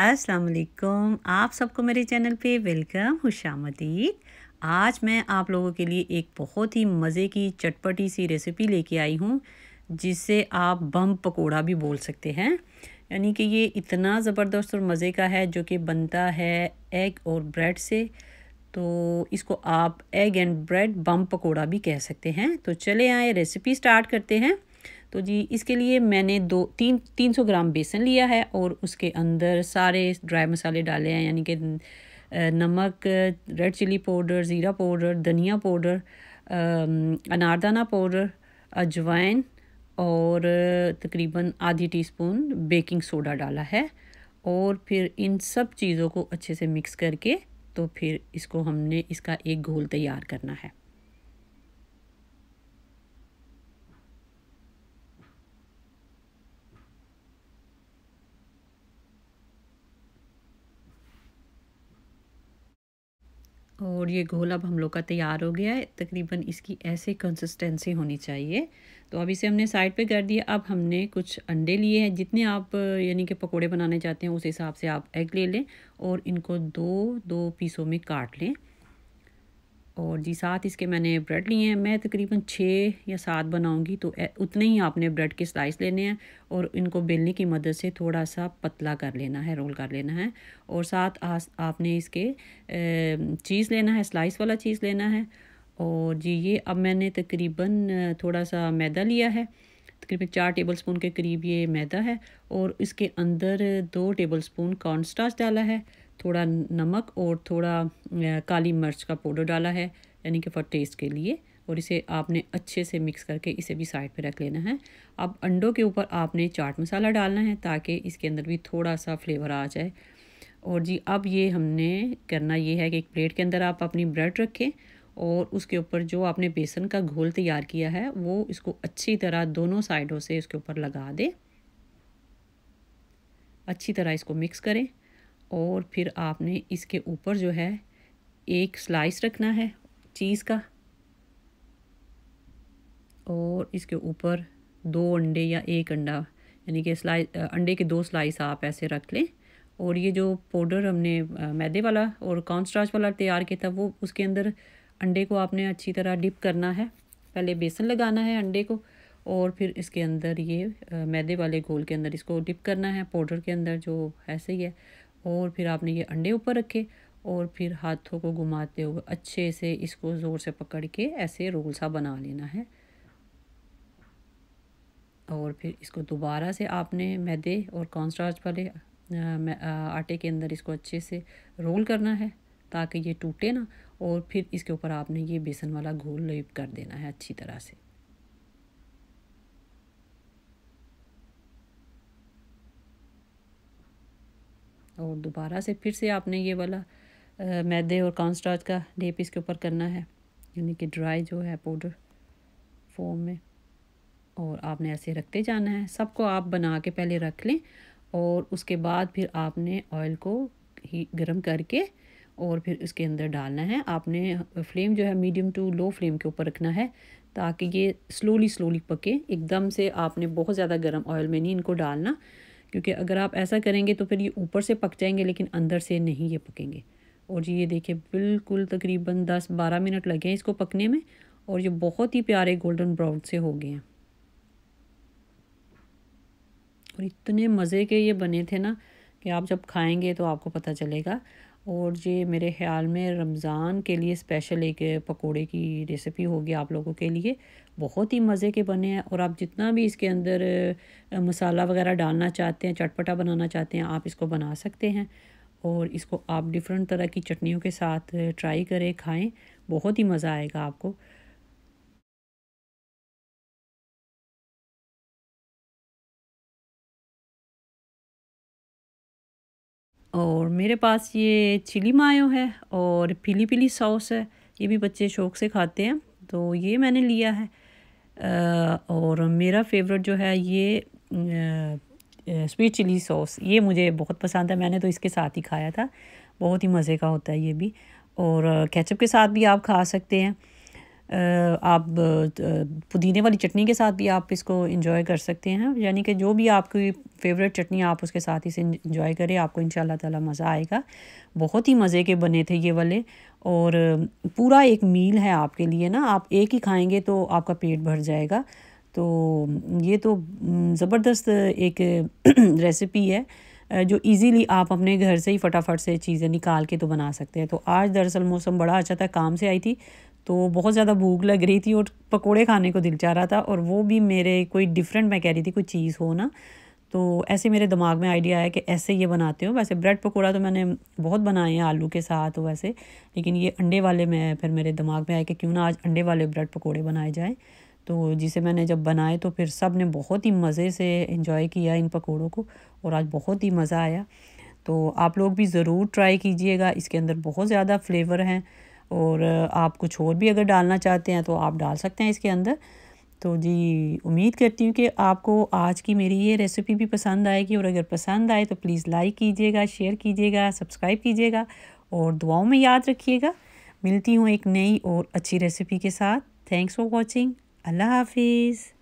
अस्सलाम वालेकुम आप सबको मेरे चैनल पे वेलकम खुशामदीद आज मैं आप लोगों के लिए एक बहुत ही मज़े की चटपटी सी रेसिपी लेके आई हूँ जिसे आप बम पकोड़ा भी बोल सकते हैं यानी कि ये इतना ज़बरदस्त और मज़े का है जो कि बनता है एग और ब्रेड से तो इसको आप egg and bread bomb pakora भी कह सकते हैं तो चले आए रेसिपी स्टार्ट करते हैं तो जी इसके लिए मैंने दो तीन तीन सौ ग्राम बेसन लिया है और उसके अंदर सारे ड्राई मसाले डाले हैं यानी कि नमक रेड चिली पाउडर ज़ीरा पाउडर धनिया पाउडर अनारदाना पाउडर अजवाइन और तकरीबन आधी टीस्पून बेकिंग सोडा डाला है और फिर इन सब चीज़ों को अच्छे से मिक्स करके तो फिर इसको हमने इसका एक घोल तैयार करना है और ये घोल अब हम लोग का तैयार हो गया है तकरीबन इसकी ऐसे कंसिस्टेंसी होनी चाहिए तो अब इसे हमने साइड पे कर दिया अब हमने कुछ अंडे लिए हैं जितने आप यानी कि पकोड़े बनाने चाहते हैं उस हिसाब से आप एग ले लें और इनको दो दो पीसों में काट लें और जी साथ इसके मैंने ब्रेड लिए हैं मैं तकरीबन छः या सात बनाऊंगी तो उतने ही आपने ब्रेड के स्लाइस लेने हैं और इनको बेलने की मदद से थोड़ा सा पतला कर लेना है रोल कर लेना है और साथ आस आपने इसके चीज़ लेना है स्लाइस वाला चीज़ लेना है और जी ये अब मैंने तकरीबन थोड़ा सा मैदा लिया है तकरीबन चार टेबल स्पून के करीब ये मैदा है और इसके अंदर दो टेबल स्पून डाला है थोड़ा नमक और थोड़ा काली मिर्च का पाउडर डाला है यानी कि फॉर टेस्ट के लिए और इसे आपने अच्छे से मिक्स करके इसे भी साइड पर रख लेना है अब अंडों के ऊपर आपने चाट मसाला डालना है ताकि इसके अंदर भी थोड़ा सा फ्लेवर आ जाए और जी अब ये हमने करना ये है कि एक प्लेट के अंदर आप अपनी ब्रेड रखें और उसके ऊपर जो आपने बेसन का घोल तैयार किया है वो इसको अच्छी तरह दोनों साइडों से इसके ऊपर लगा दें अच्छी तरह इसको मिक्स करें और फिर आपने इसके ऊपर जो है एक स्लाइस रखना है चीज़ का और इसके ऊपर दो अंडे या एक अंडा यानी कि स्लाइस अंडे के दो स्लाइस आप ऐसे रख लें और ये जो पाउडर हमने मैदे वाला और कॉन्स्ट्राच वाला तैयार किया था वो उसके अंदर अंडे को आपने अच्छी तरह डिप करना है पहले बेसन लगाना है अंडे को और फिर इसके अंदर ये मैदे वाले घोल के अंदर इसको डिप करना है पाउडर के अंदर जो ऐसे ही है और फिर आपने ये अंडे ऊपर रखे और फिर हाथों को घुमाते हुए अच्छे से इसको ज़ोर से पकड़ के ऐसे रोल सा बना लेना है और फिर इसको दोबारा से आपने मैदे और कॉन्स्टार्च वाले आटे के अंदर इसको अच्छे से रोल करना है ताकि ये टूटे ना और फिर इसके ऊपर आपने ये बेसन वाला घोल लेप कर देना है अच्छी तरह से और दोबारा से फिर से आपने ये वाला मैदे और कॉन्स्टार्च का डेप इसके ऊपर करना है यानी कि ड्राई जो है पाउडर फॉर्म में और आपने ऐसे रखते जाना है सबको आप बना के पहले रख लें और उसके बाद फिर आपने ऑयल को ही गर्म करके और फिर उसके अंदर डालना है आपने फ्लेम जो है मीडियम टू लो फ्लेम के ऊपर रखना है ताकि ये स्लोली स्लोली पके एकदम से आपने बहुत ज़्यादा गर्म ऑयल में नहीं इनको डालना क्योंकि अगर आप ऐसा करेंगे तो फिर ये ऊपर से पक जाएंगे लेकिन अंदर से नहीं ये पकेंगे और जी ये देखिए बिल्कुल तकरीबन दस बारह मिनट लगे हैं इसको पकने में और ये बहुत ही प्यारे गोल्डन ब्राउन से हो गए हैं और इतने मज़े के ये बने थे ना कि आप जब खाएंगे तो आपको पता चलेगा और ये मेरे ख्याल में रमज़ान के लिए स्पेशल एक पकोड़े की रेसिपी होगी आप लोगों के लिए बहुत ही मज़े के बने हैं और आप जितना भी इसके अंदर मसाला वगैरह डालना चाहते हैं चटपटा बनाना चाहते हैं आप इसको बना सकते हैं और इसको आप डिफरेंट तरह की चटनियों के साथ ट्राई करें खाएं बहुत ही मज़ा आएगा आपको मेरे पास ये चिली मायो है और पीली पीली सॉस है ये भी बच्चे शौक से खाते हैं तो ये मैंने लिया है और मेरा फेवरेट जो है ये स्वीट चिली सॉस ये मुझे बहुत पसंद है मैंने तो इसके साथ ही खाया था बहुत ही मज़े का होता है ये भी और कैचअप के साथ भी आप खा सकते हैं आप पुदीने वाली चटनी के साथ भी आप इसको इंजॉय कर सकते हैं यानी कि जो भी आपकी फेवरेट चटनी आप उसके साथ इसे इंजॉय करें आपको इन ताला मज़ा आएगा बहुत ही मज़े के बने थे ये वाले और पूरा एक मील है आपके लिए ना आप एक ही खाएंगे तो आपका पेट भर जाएगा तो ये तो ज़बरदस्त एक रेसिपी है जो इजीली आप अपने घर से ही फटाफट से चीज़ें निकाल के तो बना सकते हैं तो आज दरअसल मौसम बड़ा अच्छा था काम से आई थी तो बहुत ज़्यादा भूख लग रही थी और पकोड़े खाने को दिल चाह रहा था और वो भी मेरे कोई डिफरेंट मैं कह रही थी कोई चीज़ हो ना तो ऐसे मेरे दिमाग में आइडिया आया कि ऐसे ये बनाते हो वैसे ब्रेड पकौड़ा तो मैंने बहुत बनाए हैं आलू के साथ वैसे लेकिन ये अंडे वाले में फिर मेरे दिमाग में आया कि क्यों ना आज अंडे वाले ब्रेड पकौड़े बनाए जाएँ तो जिसे मैंने जब बनाए तो फिर सब ने बहुत ही मज़े से इन्जॉय किया इन पकौड़ों को और आज बहुत ही मज़ा आया तो आप लोग भी ज़रूर ट्राई कीजिएगा इसके अंदर बहुत ज़्यादा फ्लेवर हैं और आप कुछ और भी अगर डालना चाहते हैं तो आप डाल सकते हैं इसके अंदर तो जी उम्मीद करती हूँ कि आपको आज की मेरी ये रेसिपी भी पसंद आएगी और अगर पसंद आए तो प्लीज़ लाइक कीजिएगा शेयर कीजिएगा सब्सक्राइब कीजिएगा और दुआओं में याद रखिएगा मिलती हूँ एक नई और अच्छी रेसिपी के साथ थैंक्स फॉर वॉचिंग अल्लाह हाफिज़